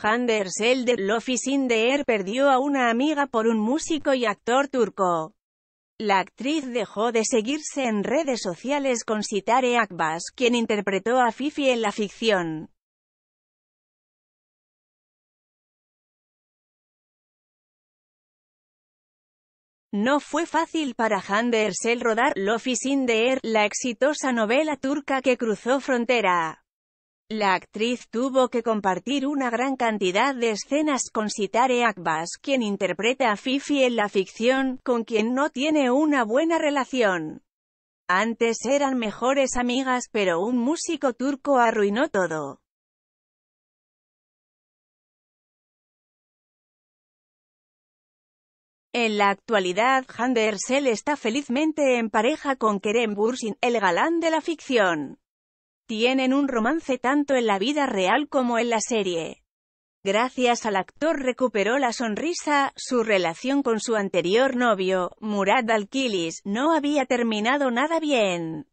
Han de Lofis er perdió a una amiga por un músico y actor turco. La actriz dejó de seguirse en redes sociales con Sitare Akbas, quien interpretó a Fifi en la ficción. No fue fácil para Han rodar Lofis sin er la exitosa novela turca que cruzó frontera. La actriz tuvo que compartir una gran cantidad de escenas con Sitare Akbas, quien interpreta a Fifi en la ficción, con quien no tiene una buena relación. Antes eran mejores amigas pero un músico turco arruinó todo. En la actualidad, Handersel está felizmente en pareja con Kerem Bursin, el galán de la ficción. Tienen un romance tanto en la vida real como en la serie. Gracias al actor recuperó la sonrisa, su relación con su anterior novio, Murat Alquilis, no había terminado nada bien.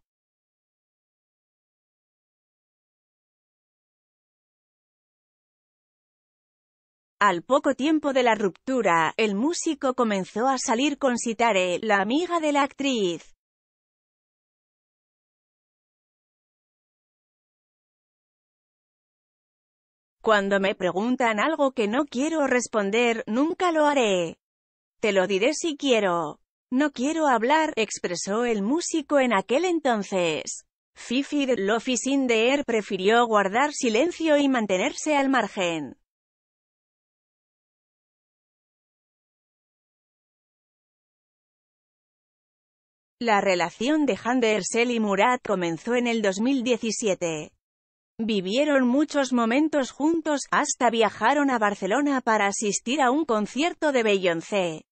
Al poco tiempo de la ruptura, el músico comenzó a salir con Sitare, la amiga de la actriz. Cuando me preguntan algo que no quiero responder, nunca lo haré. Te lo diré si quiero. No quiero hablar, expresó el músico en aquel entonces. Fifi de Lofi Sinder prefirió guardar silencio y mantenerse al margen. La relación de Handersel y Murat comenzó en el 2017. Vivieron muchos momentos juntos, hasta viajaron a Barcelona para asistir a un concierto de Beyoncé.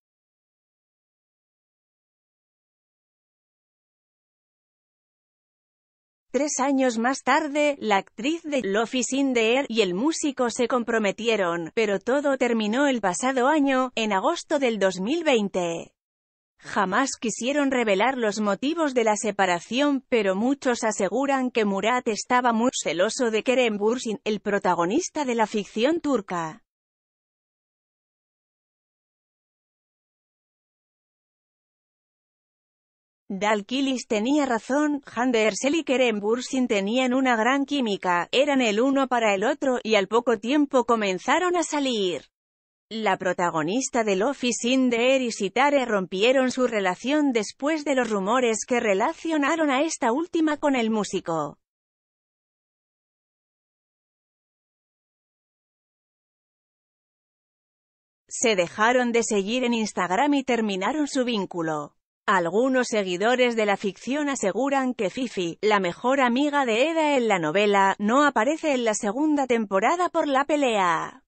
Tres años más tarde, la actriz de Love is Air y el músico se comprometieron, pero todo terminó el pasado año, en agosto del 2020. Jamás quisieron revelar los motivos de la separación, pero muchos aseguran que Murat estaba muy celoso de Kerem Bursin, el protagonista de la ficción turca. Dalkilis tenía razón, Ersel y Kerem Bursin tenían una gran química, eran el uno para el otro, y al poco tiempo comenzaron a salir. La protagonista del Office in the Air y Sitare rompieron su relación después de los rumores que relacionaron a esta última con el músico. Se dejaron de seguir en Instagram y terminaron su vínculo. Algunos seguidores de la ficción aseguran que Fifi, la mejor amiga de Eda en la novela, no aparece en la segunda temporada por la pelea.